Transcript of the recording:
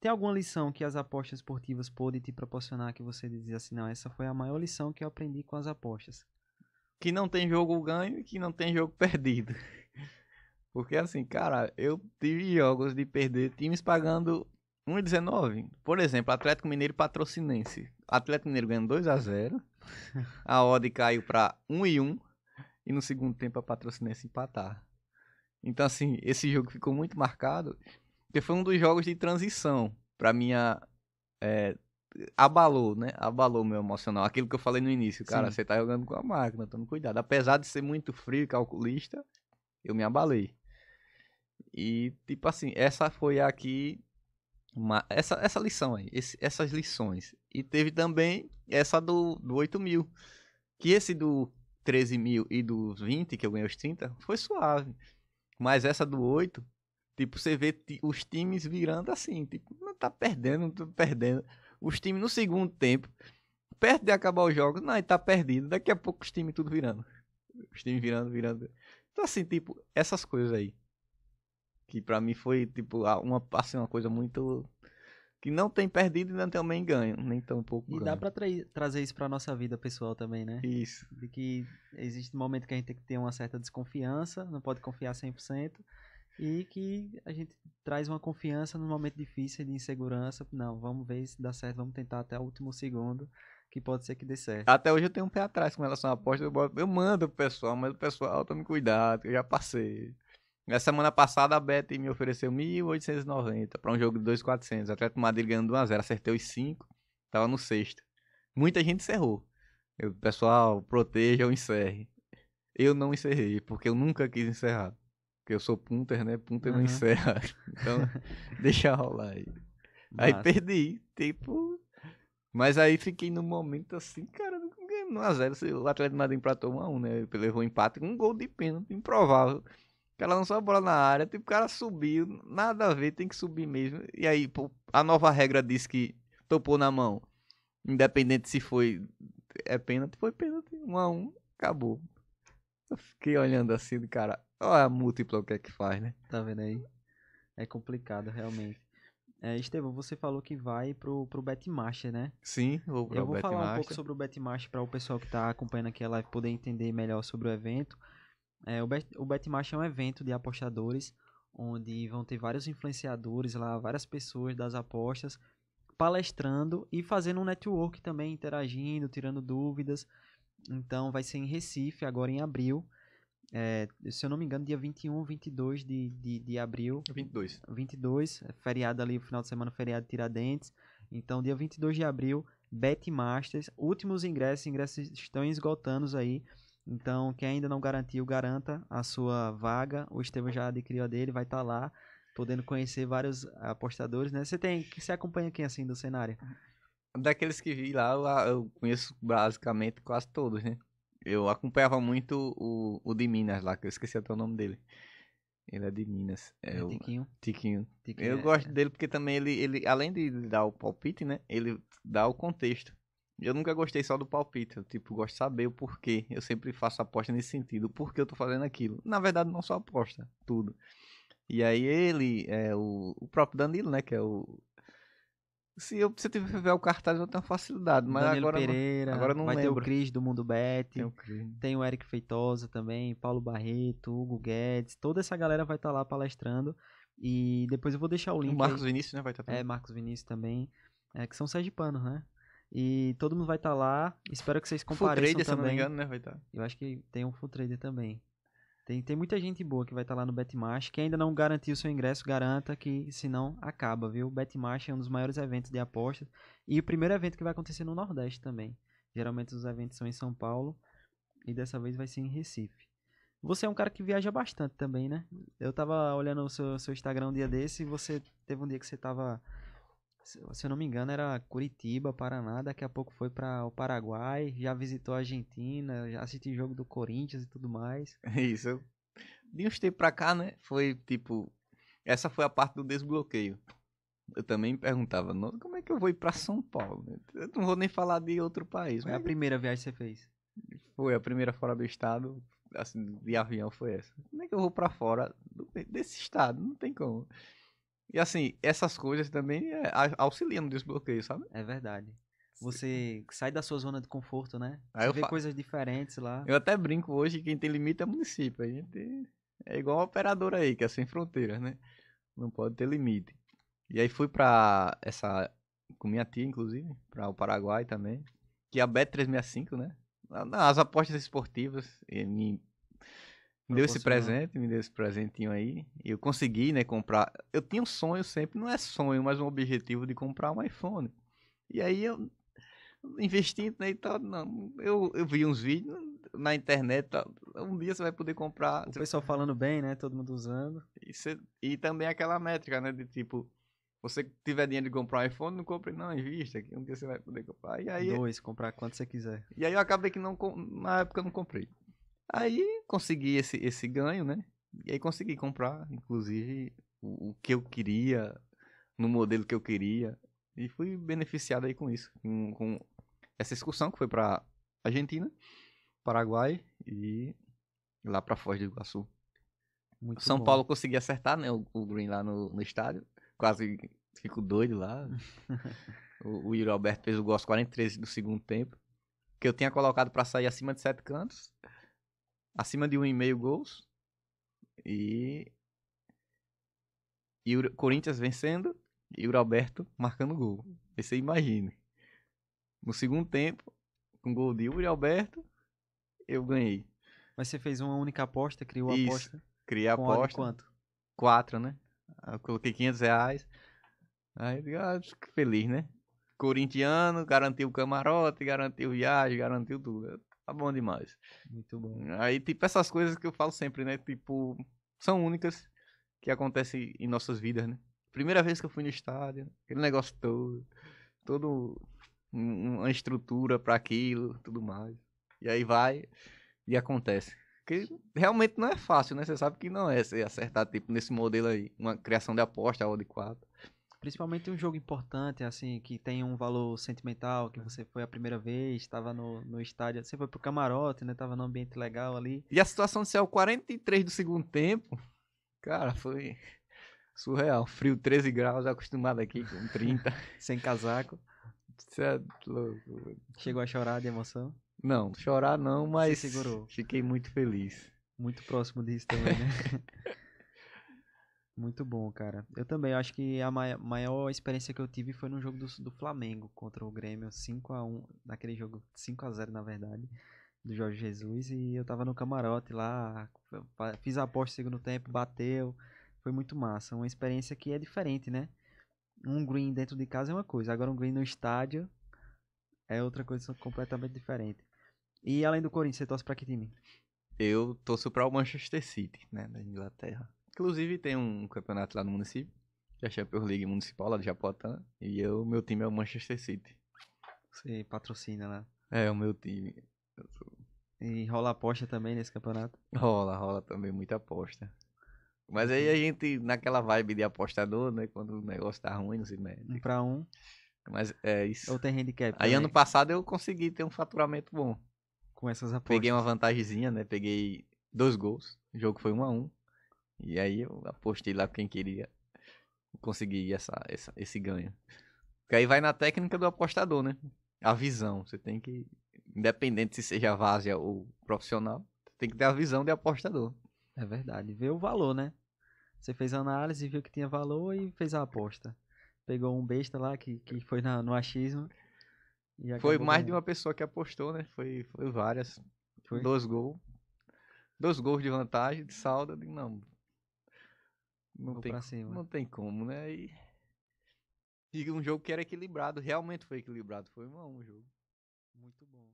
Tem alguma lição que as apostas esportivas podem te proporcionar que você diz assim, não, essa foi a maior lição que eu aprendi com as apostas? Que não tem jogo ganho e que não tem jogo perdido. Porque assim, cara, eu tive jogos de perder times pagando 1,19. Por exemplo, Atlético Mineiro patrocinense. Atlético Mineiro ganhando 2 a 0 A odd caiu para 1 e 1 e no segundo tempo a patrocinense empatar. Então assim, esse jogo ficou muito marcado porque foi um dos jogos de transição pra minha. É, abalou, né? Abalou meu emocional. Aquilo que eu falei no início, cara, Sim. você tá jogando com a máquina, tome cuidado. Apesar de ser muito frio e calculista, eu me abalei. E, tipo assim, essa foi aqui. Uma, essa, essa lição aí, esse, essas lições. E teve também essa do, do 8 mil. Que esse do 13 mil e do 20, que eu ganhei os 30, foi suave. Mas essa do 8 Tipo, você vê os times virando assim, tipo, não tá perdendo, não tô perdendo. Os times no segundo tempo, perto de acabar o jogo, não, tá perdido. Daqui a pouco os times tudo virando. Os times virando, virando. Então, assim, tipo, essas coisas aí. Que pra mim foi, tipo, uma, assim, uma coisa muito. Que não tem perdido e não tem também ganho. Nem tão pouco. E ganho. dá pra tra trazer isso pra nossa vida pessoal também, né? Isso. De que existe um momento que a gente tem que ter uma certa desconfiança, não pode confiar 100% e que a gente traz uma confiança num momento difícil de insegurança. Não, vamos ver se dá certo, vamos tentar até o último segundo, que pode ser que dê certo. Até hoje eu tenho um pé atrás com relação à aposta, eu, eu mando pro pessoal, mas o pessoal tome cuidado, eu já passei. Na semana passada a Beth me ofereceu 1.890 para um jogo de 2.400. o Madrid ganhando 1x0, acertei os 5, tava no sexto. Muita gente encerrou. Eu, pessoal, proteja ou encerre. Eu não encerrei, porque eu nunca quis encerrar. Porque eu sou punter, né? Punter uhum. não encerra. Então, deixa rolar aí. Massa. Aí perdi, tipo. Mas aí fiquei no momento assim, cara, não ganhei 1x0. O Atlético Madrid empatou 1x1, né? Ele levou um empate, um gol de pênalti, improvável. O cara lançou a bola na área, tipo, o cara subiu, nada a ver, tem que subir mesmo. E aí, pô, a nova regra diz que topou na mão. Independente se foi é pênalti, foi pênalti. 1x1, acabou. Eu fiquei olhando assim de cara. Olha a múltipla o que é que faz, né? Tá vendo aí? É complicado, realmente. É, Estevão, você falou que vai pro, pro Betmaster, né? Sim, vou pro Eu vou falar Master. um pouco sobre o Betmaster para o pessoal que está acompanhando aqui a live poder entender melhor sobre o evento. É, o, Bet, o Betmaster é um evento de apostadores onde vão ter vários influenciadores lá, várias pessoas das apostas palestrando e fazendo um network também, interagindo, tirando dúvidas. Então vai ser em Recife agora em abril. É, se eu não me engano, dia 21, 22 de, de, de abril. 22. 22, é feriado ali, final de semana, feriado Tiradentes. Então, dia 22 de abril, Bet Masters, últimos ingressos, ingressos estão esgotando aí. Então, quem ainda não garantiu, garanta a sua vaga. O Estevam já adquiriu a dele, vai estar tá lá, podendo conhecer vários apostadores, né? Você tem, você acompanha quem assim do cenário? Daqueles que vi lá, eu conheço basicamente quase todos, né? Eu acompanhava muito o, o de Minas lá, que eu esqueci até o nome dele. Ele é de Minas. É, é, o Tiquinho. Tiquinho. Tiquinho eu é, gosto é. dele porque também ele, ele, além de dar o palpite, né? Ele dá o contexto. Eu nunca gostei só do palpite. Eu, tipo, gosto de saber o porquê. Eu sempre faço aposta nesse sentido. O porquê eu tô fazendo aquilo. Na verdade, não só aposta. Tudo. E aí ele, é, o, o próprio Danilo, né? Que é o, se eu se eu tiver o cartaz, eu tenho facilidade. Mas Danilo agora, Pereira, agora não vai lembro. ter o Cris do Mundo Bet. Tem o, tem o Eric Feitosa também, Paulo Barreto, Hugo Guedes. Toda essa galera vai estar tá lá palestrando. E depois eu vou deixar o link. O Marcos aí. Vinícius, né? Vai estar tá é, também. É, Marcos Vinícius também. É, que são Pano né? E todo mundo vai estar tá lá. Espero que vocês compareçam full trader, também. Se não me engano, né? Vai estar. Tá. Eu acho que tem um full trader também. Tem, tem muita gente boa que vai estar tá lá no Betmash. Quem ainda não garantiu seu ingresso, garanta que senão acaba, viu? O Betmash é um dos maiores eventos de apostas. E o primeiro evento que vai acontecer no Nordeste também. Geralmente os eventos são em São Paulo. E dessa vez vai ser em Recife. Você é um cara que viaja bastante também, né? Eu tava olhando o seu, seu Instagram um dia desse e você teve um dia que você tava se, eu não me engano, era Curitiba, Paraná, daqui a pouco foi para o Paraguai, já visitou a Argentina, já assistiu jogo do Corinthians e tudo mais. É isso. De uns tempos pra cá, né? Foi tipo. Essa foi a parte do desbloqueio. Eu também me perguntava, como é que eu vou ir pra São Paulo? Eu não vou nem falar de outro país. Foi mas... a primeira viagem que você fez? Foi, a primeira fora do estado, assim, de avião foi essa. Como é que eu vou para fora desse estado? Não tem como. E assim, essas coisas também é, auxiliam no desbloqueio, sabe? É verdade. Você sai da sua zona de conforto, né? Aí Você vê fa... coisas diferentes lá. Eu até brinco hoje que quem tem limite é município. A gente é igual operador operadora aí, que é sem fronteiras, né? Não pode ter limite. E aí fui pra essa. Com minha tia, inclusive, para o Paraguai também. Que é a Bet365, né? As apostas esportivas, em me deu esse presente, me deu esse presentinho aí. Eu consegui, né, comprar. Eu tinha um sonho sempre, não é sonho, mas um objetivo de comprar um iPhone. E aí eu investindo, né, e tal, não. Eu, eu vi uns vídeos na internet, um dia você vai poder comprar. O pessoal falando bem, né, todo mundo usando. E, e também aquela métrica, né, de tipo, você tiver dinheiro de comprar um iPhone, não compre não, invista, que um dia você vai poder comprar. E aí, Dois, comprar quanto você quiser. E aí eu acabei que não, na época eu não comprei. Aí consegui esse, esse ganho, né? E aí consegui comprar, inclusive, o, o que eu queria, no modelo que eu queria. E fui beneficiado aí com isso, com, com essa excursão que foi para Argentina, Paraguai e lá para Foz do Iguaçu. Muito São bom. Paulo consegui acertar, né, o, o green lá no, no estádio. Quase fico doido lá. o, o Yuri Alberto fez o gol aos 43 do segundo tempo, que eu tinha colocado para sair acima de sete cantos acima de 1,5 gols. E. E o Corinthians vencendo e o Alberto marcando gol. você imagine No segundo tempo, com gol de Yuri Alberto, eu ganhei. Mas você fez uma única aposta, criou Isso, a aposta? Criei a com aposta. quanto? Quatro, né? Eu coloquei 500 reais. Aí eu ah, feliz, né? Corintiano, garantiu o camarote, garantiu viagem, garantiu tudo. Tá bom demais. Muito bom. Aí, tipo, essas coisas que eu falo sempre, né? Tipo, são únicas que acontecem em nossas vidas, né? Primeira vez que eu fui no estádio, aquele negócio todo, todo uma estrutura para aquilo, tudo mais. E aí vai e acontece. Que realmente não é fácil, né? Você sabe que não é você acertar, tipo, nesse modelo aí, uma criação de aposta, ou de quatro. Principalmente um jogo importante, assim, que tem um valor sentimental, que você foi a primeira vez, estava no, no estádio, você foi pro camarote, né? Tava num ambiente legal ali. E a situação de ser o 43 do segundo tempo, cara, foi surreal. Frio 13 graus, acostumado aqui com 30. Sem casaco. Você é louco. Chegou a chorar de emoção? Não, chorar não, mas. Se segurou. Fiquei muito feliz. Muito próximo disso também, né? Muito bom, cara. Eu também, acho que a maior experiência que eu tive foi no jogo do, do Flamengo contra o Grêmio, 5 a 1 naquele jogo 5 a 0 na verdade, do Jorge Jesus, e eu tava no camarote lá, fiz a aposta no segundo tempo, bateu, foi muito massa. Uma experiência que é diferente, né? Um green dentro de casa é uma coisa, agora um green no estádio é outra coisa completamente diferente. E além do Corinthians, você torce pra que time? Eu torço para o Manchester City, né, da Inglaterra. Inclusive, tem um campeonato lá no município, que é a Champions League Municipal, lá de Japotã. Né? E eu, meu time é o Manchester City. Você patrocina lá. É, o meu time. E rola aposta também nesse campeonato? Rola, rola também, muita aposta. Mas aí a gente, naquela vibe de apostador, né? Quando o negócio tá ruim, não se mete. Um pra um. Mas é isso. Ou tem handicap. Aí também. ano passado eu consegui ter um faturamento bom. Com essas apostas. Peguei uma vantagemzinha, né? Peguei dois gols. O jogo foi um a um. E aí eu apostei lá quem queria conseguir essa, essa, esse ganho. Porque aí vai na técnica do apostador, né? A visão. Você tem que, independente se seja várzea ou profissional, tem que ter a visão de apostador. É verdade. Ver o valor, né? Você fez a análise, viu que tinha valor e fez a aposta. Pegou um besta lá que, que foi na, no achismo. foi mais ganhando. de uma pessoa que apostou, né? Foi, foi várias. Foi? Dois gols. Dois gols de vantagem, de saldo. Não, não tem, não tem como, né? E... e um jogo que era equilibrado, realmente foi equilibrado, foi um um jogo. Muito bom.